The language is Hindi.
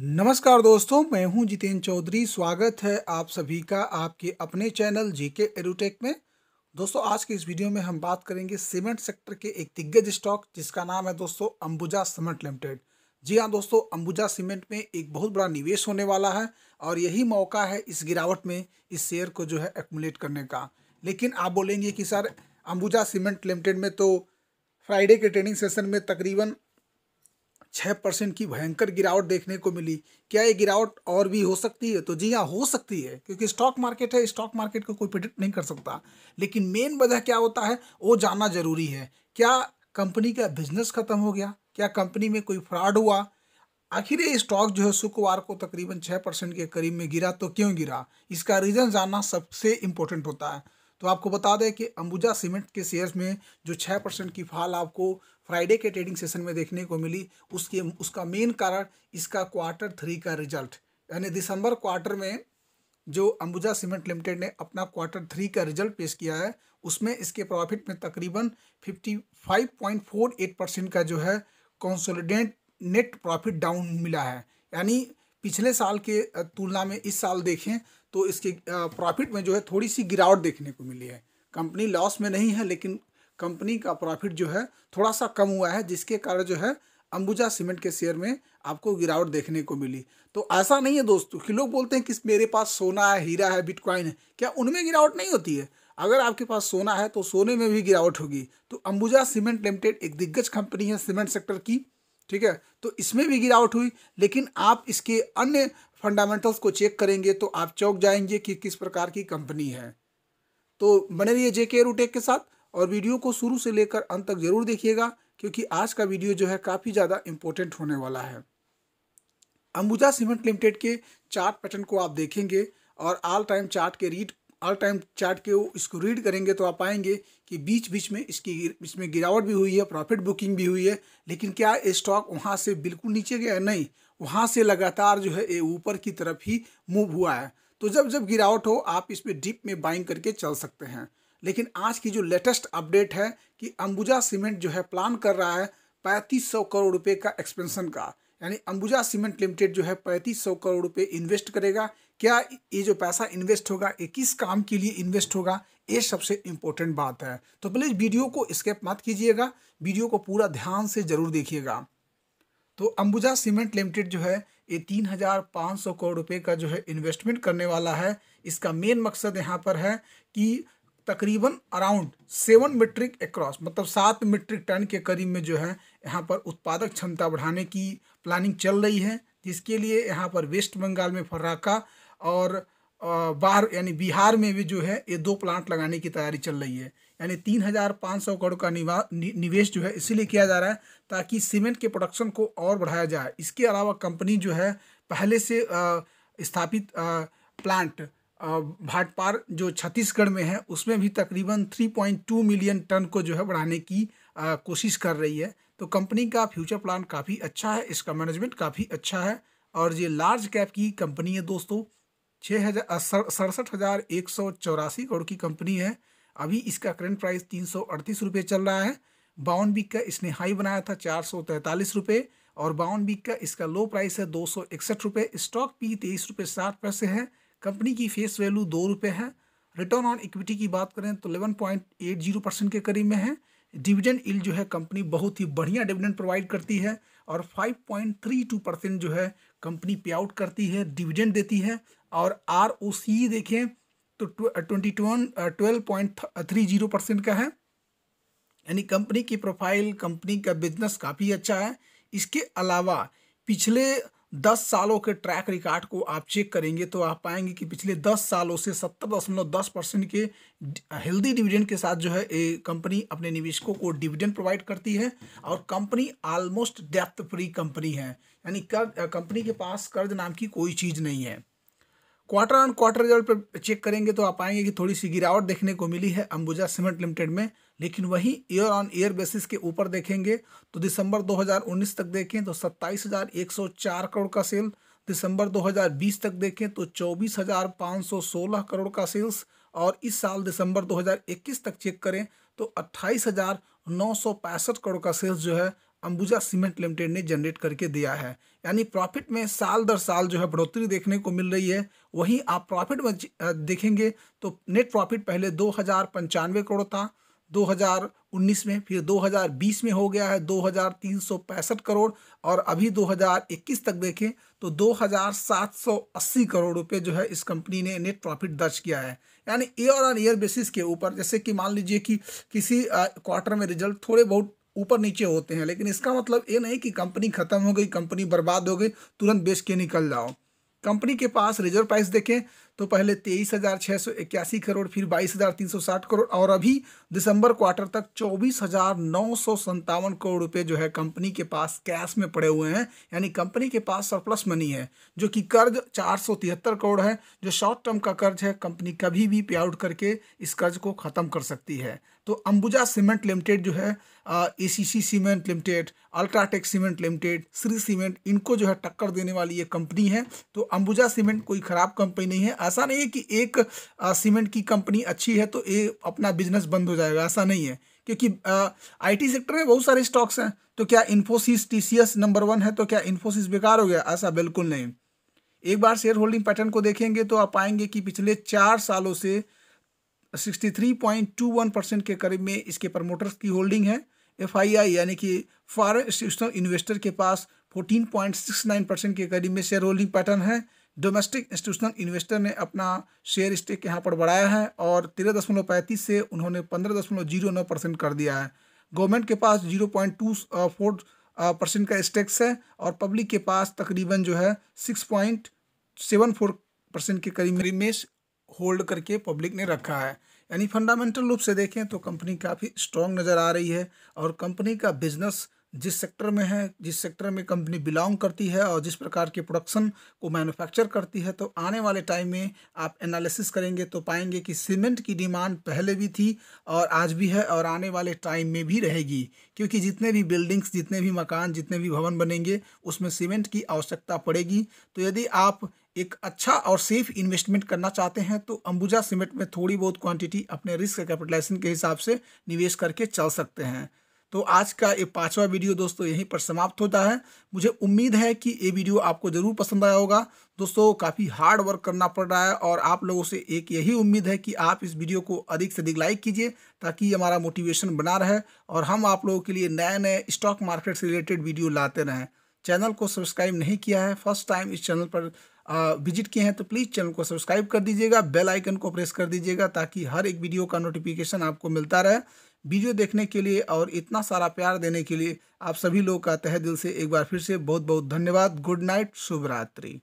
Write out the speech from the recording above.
नमस्कार दोस्तों मैं हूं जितेंद्र चौधरी स्वागत है आप सभी का आपके अपने चैनल जीके एडुटेक में दोस्तों आज के इस वीडियो में हम बात करेंगे सीमेंट सेक्टर के एक दिग्गज स्टॉक जिसका नाम है दोस्तों अंबुजा सीमेंट लिमिटेड जी हाँ दोस्तों अंबुजा सीमेंट में एक बहुत बड़ा निवेश होने वाला है और यही मौका है इस गिरावट में इस शेयर को जो है एकमुलेट करने का लेकिन आप बोलेंगे कि सर अंबुजा सीमेंट लिमिटेड में तो फ्राइडे के ट्रेडिंग सेशन में तकरीबन छः परसेंट की भयंकर गिरावट देखने को मिली क्या ये गिरावट और भी हो सकती है तो जी हाँ हो सकती है क्योंकि स्टॉक मार्केट है स्टॉक मार्केट को कोई प्रिडिक्ट नहीं कर सकता लेकिन मेन वजह क्या होता है वो जानना जरूरी है क्या कंपनी का बिजनेस खत्म हो गया क्या कंपनी में कोई फ्रॉड हुआ आखिर ये स्टॉक जो है शुक्रवार को तकरीबन छः परसेंट के करीब में गिरा तो क्यों गिरा इसका रीज़न जानना सबसे इम्पोर्टेंट होता है तो आपको बता दें कि अंबुजा सीमेंट के शेयर्स में जो छः परसेंट की फाल आपको फ्राइडे के ट्रेडिंग सेशन में देखने को मिली उसके उसका मेन कारण इसका क्वार्टर थ्री का रिजल्ट यानी दिसंबर क्वार्टर में जो अंबुजा सीमेंट लिमिटेड ने अपना क्वार्टर थ्री का रिजल्ट पेश किया है उसमें इसके प्रॉफिट में तकरीबन फिफ्टी परसेंट का जो है कंसोलिडेट नेट प्रॉफिट डाउन मिला है यानी पिछले साल के तुलना में इस साल देखें तो इसकी प्रॉफिट में जो है थोड़ी सी गिरावट देखने को मिली है कंपनी लॉस में नहीं है लेकिन कंपनी का प्रॉफिट जो है थोड़ा सा कम हुआ है जिसके कारण जो है अंबुजा सीमेंट के शेयर में आपको गिरावट देखने को मिली तो ऐसा नहीं है दोस्तों कि लोग बोलते हैं कि मेरे पास सोना है हीरा है बिटकॉइन है क्या उनमें गिरावट नहीं होती है अगर आपके पास सोना है तो सोने में भी गिरावट होगी तो अंबुजा सीमेंट लिमिटेड एक दिग्गज कंपनी है सीमेंट सेक्टर की ठीक है तो इसमें भी गिरावट हुई लेकिन आप इसके अन्य फंडामेंटल्स को चेक करेंगे तो आप चौक जाएंगे कि किस प्रकार की कंपनी है तो बने रहिए जे के रूटेक के साथ और वीडियो को शुरू से लेकर अंत तक जरूर देखिएगा क्योंकि आज का वीडियो जो है काफ़ी ज़्यादा इम्पोर्टेंट होने वाला है अंबुजा सीमेंट लिमिटेड के चार्ट पैटर्न को आप देखेंगे और ऑल टाइम चार्ट के रीड ऑल टाइम चार्ट के इसको रीड करेंगे तो आप पाएंगे कि बीच बीच में इसकी इसमें गिरावट भी हुई है प्रॉफिट बुकिंग भी हुई है लेकिन क्या स्टॉक वहाँ से बिल्कुल नीचे गया नहीं वहाँ से लगातार जो है ये ऊपर की तरफ ही मूव हुआ है तो जब जब गिरावट हो आप इसमें डीप में बाइंग करके चल सकते हैं लेकिन आज की जो लेटेस्ट अपडेट है कि अंबुजा सीमेंट जो है प्लान कर रहा है पैंतीस सौ करोड़ रुपये का एक्सपेंशन का यानी अंबुजा सीमेंट लिमिटेड जो है पैंतीस सौ करोड़ रुपये इन्वेस्ट करेगा क्या ये जो पैसा इन्वेस्ट होगा ये किस काम के लिए इन्वेस्ट होगा ये सबसे इम्पोर्टेंट बात है तो प्लीज़ वीडियो को स्केप मत कीजिएगा वीडियो को पूरा ध्यान से ज़रूर देखिएगा तो अंबुजा सीमेंट लिमिटेड जो है ये तीन हज़ार पाँच सौ करोड़ रुपए का जो है इन्वेस्टमेंट करने वाला है इसका मेन मकसद यहाँ पर है कि तकरीबन अराउंड सेवन मीट्रिक एक्रॉस मतलब सात मीट्रिक टन के करीब में जो है यहाँ पर उत्पादक क्षमता बढ़ाने की प्लानिंग चल रही है जिसके लिए यहाँ पर वेस्ट बंगाल में फर्राका और बाहर यानी बिहार में भी जो है ये दो प्लांट लगाने की तैयारी चल रही है यानी तीन हज़ार पाँच सौ करोड़ का निवेश जो है इसीलिए किया जा रहा है ताकि सीमेंट के प्रोडक्शन को और बढ़ाया जाए इसके अलावा कंपनी जो है पहले से स्थापित प्लांट भाटपार जो छत्तीसगढ़ में है उसमें भी तकरीबन 3.2 मिलियन टन को जो है बढ़ाने की कोशिश कर रही है तो कंपनी का फ्यूचर प्लान काफ़ी अच्छा है इसका मैनेजमेंट काफ़ी अच्छा है और ये लार्ज कैप की कंपनी है दोस्तों छः हज़ार सड़सठ हज़ार एक सौ चौरासी करोड़ की कंपनी है अभी इसका करंट प्राइस तीन सौ अड़तीस रुपये चल रहा है बावन बीक का इसने हाई बनाया था चार सौ तैंतालीस रुपये और बावन बीक का इसका लो प्राइस है दो सौ इकसठ रुपये स्टॉक पी तेईस रुपये साठ पैसे है कंपनी की फेस वैल्यू दो रुपये है रिटर्न ऑन इक्विटी की बात करें तो eleven point eight zero percent के करीब में है डिविडेंड इल जो है कंपनी बहुत ही बढ़िया डिविडेंड प्रोवाइड करती है और five point three two percent जो है कंपनी पे आउट करती है डिविडेंड देती है और आर देखें तो twenty one twelve point three zero percent का है यानी कंपनी की प्रोफाइल कंपनी का बिजनेस काफ़ी अच्छा है इसके अलावा पिछले दस सालों के ट्रैक रिकॉर्ड को आप चेक करेंगे तो आप पाएंगे कि पिछले दस सालों से सत्तर दशमलव दस परसेंट के हेल्दी डिविडेंड के साथ जो है ये कंपनी अपने निवेशकों को डिविडेंड प्रोवाइड करती है और कंपनी ऑलमोस्ट डेप्थ फ्री कंपनी है यानी कर्ज कंपनी के पास कर्ज नाम की कोई चीज़ नहीं है क्वार्टर ऑन क्वार्टर रिजल्ट पर चेक करेंगे तो आप पाएंगे कि थोड़ी सी गिरावट देखने को मिली है अंबुजा सीमेंट लिमिटेड में लेकिन वहीं ईयर ऑन ईयर बेसिस के ऊपर देखेंगे तो दिसंबर 2019 तक देखें तो 27,104 करोड़ का सेल दिसंबर 2020 तक देखें तो 24,516 करोड़ का सेल्स और इस साल दिसंबर 2021 तक चेक करें तो अट्ठाईस करोड़ का सेल्स जो है अंबुजा सीमेंट लिमिटेड ने जनरेट करके दिया है यानी प्रॉफिट में साल दर साल जो है बढ़ोतरी देखने को मिल रही है वहीं आप प्रॉफिट में देखेंगे तो नेट प्रॉफिट पहले दो हज़ार पंचानवे करोड़ था 2019 में फिर 2020 में हो गया है दो करोड़ और अभी 2021 तक देखें तो 2780 करोड़ रुपए जो है इस कंपनी ने नेट प्रॉफिट दर्ज किया है यानी ईयर ऑन ईयर बेसिस के ऊपर जैसे कि मान लीजिए कि किसी क्वार्टर में रिजल्ट थोड़े बहुत ऊपर नीचे होते हैं लेकिन इसका मतलब ये नहीं कि कंपनी ख़त्म हो गई कंपनी बर्बाद हो गई तुरंत बेच के निकल जाओ कंपनी के पास रिजर्व प्राइस देखें तो पहले तेईस हज़ार छः सौ इक्यासी करोड़ फिर बाईस हज़ार तीन सौ साठ करोड़ और अभी दिसंबर क्वार्टर तक चौबीस हज़ार नौ सौ संतावन करोड़ रुपए जो है कंपनी के पास कैश में पड़े हुए हैं यानी कंपनी के पास सरप्लस मनी है जो कि कर्ज चार सौ तिहत्तर करोड़ है जो शॉर्ट टर्म का कर्ज है कंपनी कभी भी पे आउट करके इस कर्ज को ख़त्म कर सकती है तो अंबुजा सीमेंट लिमिटेड जो है A C C cement limited UltraTech cement limited Shree cement इनको जो है टक्कर देने वाली ये कंपनी है तो अंबुजा सीमेंट कोई ख़राब कंपनी नहीं है ऐसा नहीं है कि एक सीमेंट की कंपनी अच्छी है तो ये अपना बिजनेस बंद हो जाएगा ऐसा नहीं है क्योंकि आईटी सेक्टर में बहुत सारे स्टॉक्स हैं तो क्या इन्फोसिस टी नंबर वन है तो क्या इन्फोसिस बेकार हो गया ऐसा बिल्कुल नहीं एक बार शेयर होल्डिंग पैटर्न को देखेंगे तो आप पाएंगे कि पिछले चार सालों से 63.21 परसेंट के करीब में इसके प्रमोटर्स की होल्डिंग है एफआईआई यानी कि फॉरन इंस्टीट्यूशनल इन्वेस्टर के पास 14.69 परसेंट के करीब में शेयर होल्डिंग पैटर्न है डोमेस्टिक इंस्टीट्यूशनल इन्वेस्टर ने अपना शेयर स्टेक यहाँ पर बढ़ाया है और तेरह दशमलव पैंतीस से उन्होंने पंद्रह दशमलव जीरो नौ परसेंट कर दिया है गवर्नमेंट के पास zero point two four percent का स्टेक्स है और पब्लिक के पास तकरीबन जो है six point seven four percent के करीब में होल्ड करके पब्लिक ने रखा है यानी फंडामेंटल रूप से देखें तो कंपनी काफ़ी स्ट्रॉन्ग नज़र आ रही है और कंपनी का बिजनेस जिस सेक्टर में है जिस सेक्टर में कंपनी बिलोंग करती है और जिस प्रकार के प्रोडक्शन को मैन्युफैक्चर करती है तो आने वाले टाइम में आप एनालिसिस करेंगे तो पाएंगे कि सीमेंट की डिमांड पहले भी थी और आज भी है और आने वाले टाइम में भी रहेगी क्योंकि जितने भी बिल्डिंग्स जितने भी मकान जितने भी भवन बनेंगे उसमें सीमेंट की आवश्यकता पड़ेगी तो यदि आप एक अच्छा और सेफ इन्वेस्टमेंट करना चाहते हैं तो अंबुजा सीमेंट में थोड़ी बहुत क्वांटिटी अपने रिस्क कैपिटलाइजेशन के हिसाब से निवेश करके चल सकते हैं तो आज का ये पांचवा वीडियो दोस्तों यहीं पर समाप्त होता है मुझे उम्मीद है कि ये वीडियो आपको ज़रूर पसंद आया होगा दोस्तों काफ़ी हार्ड वर्क करना पड़ रहा है और आप लोगों से एक यही उम्मीद है कि आप इस वीडियो को अधिक से अधिक लाइक कीजिए ताकि हमारा मोटिवेशन बना रहे और हम आप लोगों के लिए नए नए स्टॉक मार्केट से रिलेटेड वीडियो लाते रहें चैनल को सब्सक्राइब नहीं किया है फर्स्ट टाइम इस चैनल पर विजिट किए हैं तो प्लीज़ चैनल को सब्सक्राइब कर दीजिएगा बेल आइकन को प्रेस कर दीजिएगा ताकि हर एक वीडियो का नोटिफिकेशन आपको मिलता रहे वीडियो देखने के लिए और इतना सारा प्यार देने के लिए आप सभी लोग का तह दिल से एक बार फिर से बहुत बहुत धन्यवाद गुड नाइट शुभ रात्रि